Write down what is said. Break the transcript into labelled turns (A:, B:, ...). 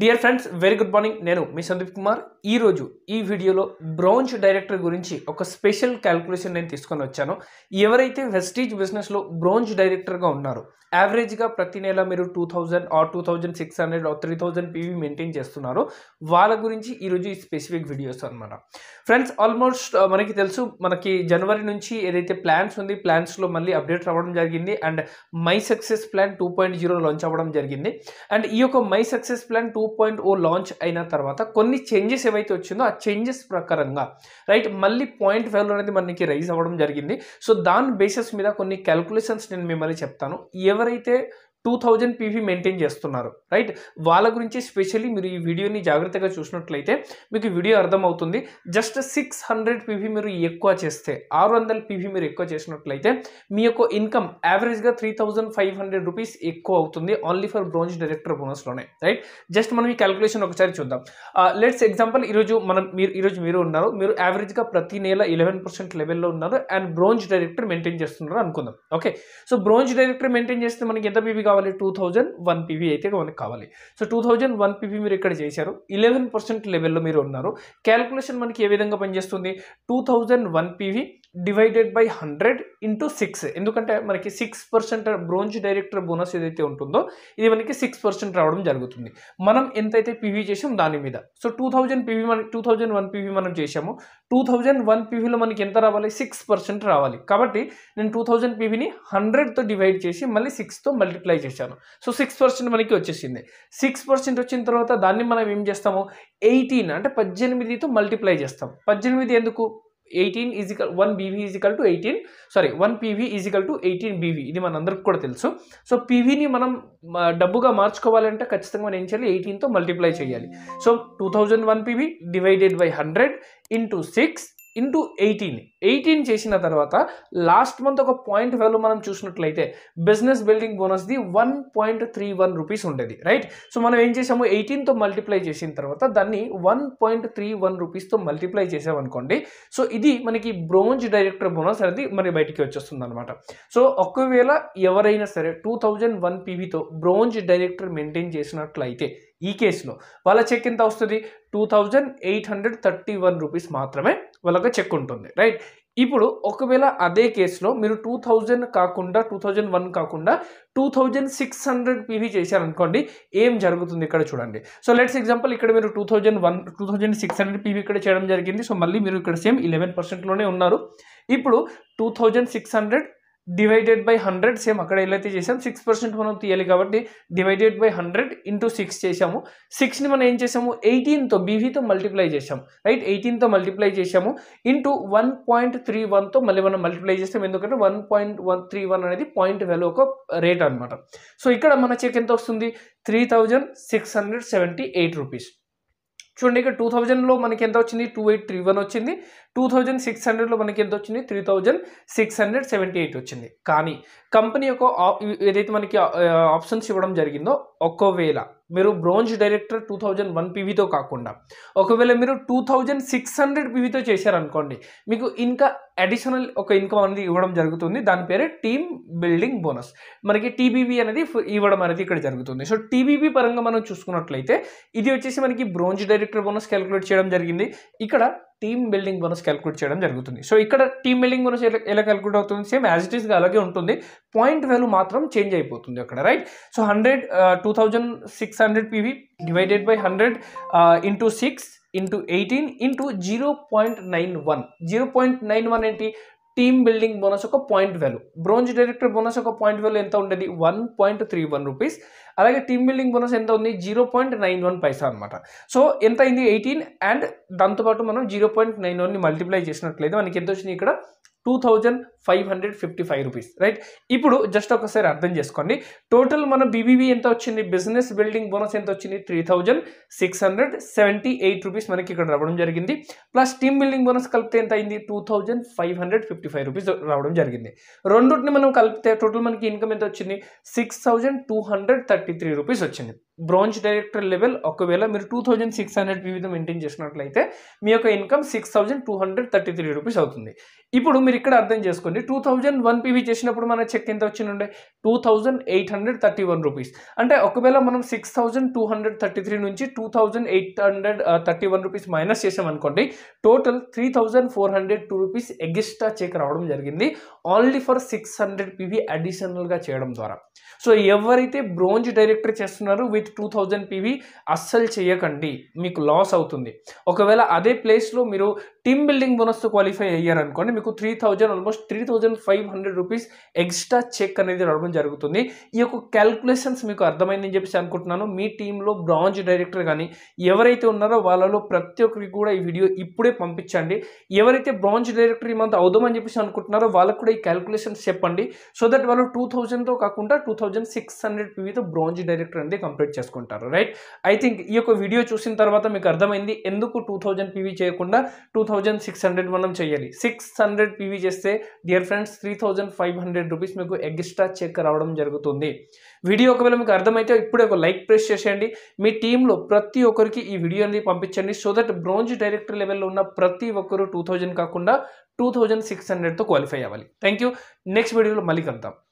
A: dear friends very good morning నేను మీ సందీప్ కుమార్ ఈరోజు ఈ వీడియోలో బ్రౌంచ్ డైరెక్టర్ గురించి ఒక స్పెషల్ క్యాల్కులేషన్ నేను తీసుకొని వచ్చాను ఎవరైతే వెస్టీజ్ బిజినెస్లో బ్రౌంచ్ డైరెక్టర్గా ఉన్నారో యావరేజ్గా ప్రతి నెల మీరు two thousand or two thousand six hundred or three thousand PV maintain చేస్తున్నారో వాళ్ళ గురించి ఈరోజు ఈ స్పెసిఫిక్ వీడియోస్ అనమాట ఫ్రెండ్స్ ఆల్మోస్ట్ మనకి తెలుసు మనకి జనవరి నుంచి ఏదైతే ప్లాన్స్ ఉంది ప్లాన్స్లో మళ్ళీ అప్డేట్ రావడం జరిగింది and my success plan two point zero launch అవ్వడం జరిగింది అండ్ ఈ యొక్క my success plan two point O launch అయిన తర్వాత కొన్ని చేంజెస్ ఏవైతే వచ్చిందో ఆ చేంజెస్ ప్రకారంగా రైట్ మళ్ళీ పాయింట్ ఫైవ్లో అనేది మనకి రైజ్ అవ్వడం జరిగింది సో దాని బేసిస్ మీద కొన్ని క్యాల్కులేషన్స్ నేను మిమ్మల్ని చెప్తాను ఎవరైతే టూ థౌజండ్ పీవీ మెయింటైన్ చేస్తున్నారు రైట్ వాళ్ళ గురించి స్పెషల్లీ మీరు ఈ వీడియోని జాగ్రత్తగా చూసినట్లయితే మీకు వీడియో అర్థమవుతుంది జస్ట్ సిక్స్ హండ్రెడ్ పీవీ మీరు ఎక్కువ చేస్తే ఆరు వందల పీవీ మీరు ఎక్కువ చేసినట్లయితే మీ యొక్క ఇన్కమ్ యావరేజ్గా three thousand five hundred rupees ఎక్కువ అవుతుంది ఓన్లీ ఫర్ బ్రోంజ్ డైరెక్టర్ బోనస్లోనే రైట్ జస్ట్ మనం ఈ క్యాలిక్యులేషన్ ఒకసారి చూద్దాం లెట్స్ ఎగ్జాంపుల్ ఈరోజు మనం మీరు ఈరోజు మీరు ఉన్నారు మీరు యావరేజ్గా ప్రతి నెల ఇలెవెన్ పర్సెంట్ లెవెల్లో ఉన్నారు అండ్ బ్రోంజ్ డైరెక్టర్ మెయింటైన్ చేస్తున్నారు అనుకుందాం okay so bronze director maintain చేస్తే మనకి ఎంత పీవీ కావాలి టూ థౌజండ్ వన్ పీవీ అయితే మనకు కావాలి so two thousand one PV మీరు ఇక్కడ చేశారు ఇలెవెన్ పర్సెంట్ లెవెల్లో మీరు ఉన్నారు క్యాల్కులేషన్ మనకి ఏ విధంగా పనిచేస్తుంది two thousand one PV divided by hundred into six ఎందుకంటే మనకి six percent bronze director bonus ఏదైతే ఉంటుందో ఇది మనకి సిక్స్ పర్సెంట్ రావడం జరుగుతుంది మనం ఎంతైతే పీవీ చేసాం దాని మీద సో టూ థౌజండ్ పీవీ మన టూ థౌజండ్ వన్ పీవీ మనం చేసాము టూ థౌజండ్ వన్ పీవీలో మనకి ఎంత రావాలి సిక్స్ పర్సెంట్ రావాలి కాబట్టి నేను టూ థౌజండ్ పీవీని హండ్రెడ్తో డివైడ్ చేసి మళ్ళీ సిక్స్తో మల్టిప్లై చేశాను సో సిక్స్ పర్సెంట్ మనకి వచ్చేసింది సిక్స్ పర్సెంట్ వచ్చిన తర్వాత దాన్ని మనం ఏం చేస్తాము ఎయిటీన్ అంటే పద్దెనిమిదితో మల్టిప్లై చేస్తాం పద్దెనిమిది ఎందుకు eighteen equal one BV equal to eighteen sorry one PV equal to eighteen BV ఇది మన అందరికి కూడా తెలుసు సో పీవీని మనం డబ్బుగా మార్చుకోవాలంటే ఖచ్చితంగా మనం ఏం చేయాలి ఎయిటీన్తో మల్టిప్లై చేయాలి so two thousand one PV divided by hundred into six into eighteen eighteen చేసిన తర్వాత లాస్ట్ మంత్ ఒక పాయింట్ వాల్యూ మనం చూసినట్లయితే బిజినెస్ బిల్డింగ్ బోనస్ది one point three one rupees ఉండేది రైట్ సో మనం ఏం చేసాము ఎయిటీన్తో మల్టిప్లై చేసిన తర్వాత దాన్ని వన్ పాయింట్ త్రీ వన్ రూపీస్తో మల్టిప్లై చేసామనుకోండి సో ఇది మనకి బ్రోంజ్ డైరెక్టర్ బోనస్ అనేది మరి బయటికి వచ్చేస్తుంది అనమాట సో ఒకవేళ ఎవరైనా సరే టూ థౌజండ్ వన్ పీవీతో బ్రోంజ్ డైరెక్టర్ మెయింటైన్ చేసినట్లయితే ఈ కేసులో వాళ్ళ చెక్ ఎంత వస్తుంది two thousand eight hundred thirty one rupees మాత్రమే వాళ్ళకి చెక్ ఉంటుంది రైట్ ఇప్పుడు ఒకవేళ అదే కేసులో మీరు టూ థౌజండ్ కాకుండా టూ థౌజండ్ వన్ కాకుండా two thousand six hundred PV చేశారనుకోండి ఏం జరుగుతుంది ఇక్కడ చూడండి సో లెట్స్ ఎగ్జాంపుల్ ఇక్కడ మీరు two thousand one two thousand six hundred PV ఇక్కడ చేయడం జరిగింది సో మళ్ళీ మీరు ఇక్కడ సేమ్ ఇలెవెన్ పర్సెంట్లోనే ఉన్నారు ఇప్పుడు two thousand six hundred divided by hundred same అక్కడ ఎలా చేసాం సిక్స్ పర్సెంట్ మనం తీయాలి కాబట్టి divided by hundred into six చేసాము సిక్స్ని మనం ఏం చేసాము ఎయిటీన్తో బీవీతో మల్టిప్లై చేసాము రైట్ ఎయిటీన్తో మల్టిప్లై చేసాము ఇంటూ వన్ పాయింట్ త్రీ వన్తో మళ్ళీ మనం మల్టిప్లై చేస్తాం ఎందుకంటే one point one three one అనేది పాయింట్ వెల్ ఒక రేట్ అనమాట సో ఇక్కడ మన చెక్ ఎంత వస్తుంది three thousand six hundred seventy eight rupees చూడండి ఇక్కడ టూ థౌజండ్లో మనకి ఎంత వచ్చింది టూ ఎయిట్ త్రీ వన్ వచ్చింది టూ థౌజండ్ సిక్స్ హండ్రెడ్లో మనకి ఎంత వచ్చింది three thousand six hundred seventy eight వచ్చింది కానీ కంపెనీ యొక్క ఏదైతే మనకి ఆప్షన్స్ ఇవ్వడం జరిగిందో ఒక్కోవేళ మీరు bronze director two thousand one పీవీతో కాకుండా ఒకవేళ మీరు టూ థౌజండ్ సిక్స్ హండ్రెడ్ పీవీతో చేశారనుకోండి మీకు ఇంకా అడిషనల్ ఒక ఇన్కమ్ అనేది ఇవ్వడం జరుగుతుంది దాని పేరే టీమ్ బిల్డింగ్ బోనస్ మనకి టీబీబీ అనేది ఇవ్వడం అనేది ఇక్కడ జరుగుతుంది సో టీబీబీ పరంగా మనం చూసుకున్నట్లయితే ఇది వచ్చేసి మనకి బ్రోంజ్ డైరెక్టర్ బోనస్ క్యాలిక్యులేట్ చేయడం జరిగింది ఇక్కడ టీమ్ బిల్డింగ్ బోనస్ క్యాలిక్యులేట్ చేయడం జరుగుతుంది సో ఇక్కడ టీమ్ బిల్డింగ్ బోనస్ ఎలా క్యాలిక్యులేట్ అవుతుంది సేమ్ యాజ్ ఇట్ ఈస్గా అలాగే ఉంటుంది పాయింట్ వాల్యూ మాత్రం చేంజ్ అయిపోతుంది అక్కడ right so hundred two thousand six hundred PV divided by hundred into six into eighteen into zero point nine one zero point nine one ఏంటి team building bonus ఒక point value bronze director bonus ఒక point value ఎంత ఉండేది one point three one rupees అలాగే team building bonus ఎంత ఉంది zero point nine one paisa అనమాట so ఎంత అయింది ఎయిటీన్ అండ్ దాంతోపాటు మనం జీరో పాయింట్ నైన్ వన్ని మల్టిప్లై చేసినట్లయితే మనకి ఎంత వచ్చింది ఇక్కడ two thousand five hundred fifty five rupees right ఇప్పుడు జస్ట్ ఒకసారి అర్థం చేసుకోండి టోటల్ మన బీబీబీ ఎంత వచ్చింది బిజినెస్ బిల్డింగ్ బోనస్ ఎంత వచ్చింది three thousand six hundred seventy eight rupees మనకి ఇక్కడ రావడం జరిగింది ప్లస్ టీమ్ బిల్డింగ్ బోనస్ కలిపితే ఎంత అయింది two thousand five hundred fifty five rupees రావడం జరిగింది రెండుని మనం కలిపితే టోటల్ మనకి ఇన్కమ్ ఎంత వచ్చింది six thousand two hundred thirty three rupees వచ్చింది బ్రాంచ్ డైరెక్టర్ లెవెల్ ఒకవేళ మీరు టూ థౌజండ్ సిక్స్ హండ్రెడ్ వివిధ మెయింటైన్ చేసినట్లయితే మీ యొక్క income six thousand two hundred thirty three rupees అవుతుంది ఇప్పుడు మీరు ఇక్కడ అర్థం చేసుకోండి చూసుకోండి టూ థౌజండ్ వన్ పీవీ చేసినప్పుడు మన చెక్ ఎంత వచ్చిండే two thousand eight hundred thirty one rupees అంటే ఒకవేళ మనం six thousand two hundred thirty three నుంచి two thousand eight hundred thirty one rupees minus చేసామనుకోండి total three thousand four hundred two rupees extra check రావడం జరిగింది only for six hundred PV అడిషనల్గా చేయడం ద్వారా సో ఎవరైతే బ్రోంజ్ డైరెక్టర్ చేస్తున్నారో with two thousand PV అస్సలు చేయకండి మీకు లాస్ అవుతుంది ఒకవేళ అదే ప్లేస్లో మీరు టీమ్ బిల్డింగ్ బోనస్ క్వాలిఫై అయ్యారు అనుకోండి మీకు three thousand almost three thousand five hundred rupees extra check అనేది రావడం జరుగుతుంది ఈ యొక్క క్యాల్కులేషన్స్ మీకు అర్థమైందని చెప్పేసి అనుకుంటున్నాను మీ టీంలో బ్రాంచ్ డైరెక్టర్ కానీ ఎవరైతే ఉన్నారో వాళ్ళలో ప్రతి ఒక్కరికి కూడా ఈ వీడియో ఇప్పుడే పంపించండి ఎవరైతే బ్రాంచ్ డైరెక్టర్ ఈ మంత్ అవుదామని చెప్పేసి అనుకుంటున్నారో వాళ్ళకు కూడా ఈ క్యాల్కులేషన్స్ చెప్పండి సో దట్ వాళ్ళు టూ థౌజండ్తో కాకుండా టూ థౌజండ్ సిక్స్ హండ్రెడ్ పీవీతో బ్రాంచ్ డైరెక్టర్ అనేది కంప్లీట్ చేసుకుంటారు రైట్ ఐ థింక్ ఈ యొక్క వీడియో చూసిన తర్వాత మీకు అర్థమైంది ఎందుకు టూ థౌజండ్ పీవీ చేయకుండా టూ థౌజండ్ సిక్స్ హండ్రెడ్ మనం చేయాలి సిక్స్ హండ్రెడ్ పీవీ చేస్తే dear friends three thousand five hundred rupees మీకు ఎగ్స్ట్రా చెక్ రావడం జరుగుతుంది వీడియో ఒకవేళ మీకు అర్థమైతే ఇప్పుడే ఒక లైక్ ప్రెస్ చేసేయండి మీ టీంలో ప్రతి ఒక్కరికి ఈ వీడియో అనేది పంపించండి సో దట్ బ్రోంజ్ డైరెక్టర్ లెవెల్లో ఉన్న ప్రతి ఒక్కరు టూ థౌజండ్ కాకుండా టూ థౌజండ్ సిక్స్ హండ్రెడ్తో క్వాలిఫై అవ్వాలి థ్యాంక్ యూ నెక్స్ట్ వీడియోలో మళ్ళీ కలుద్దాం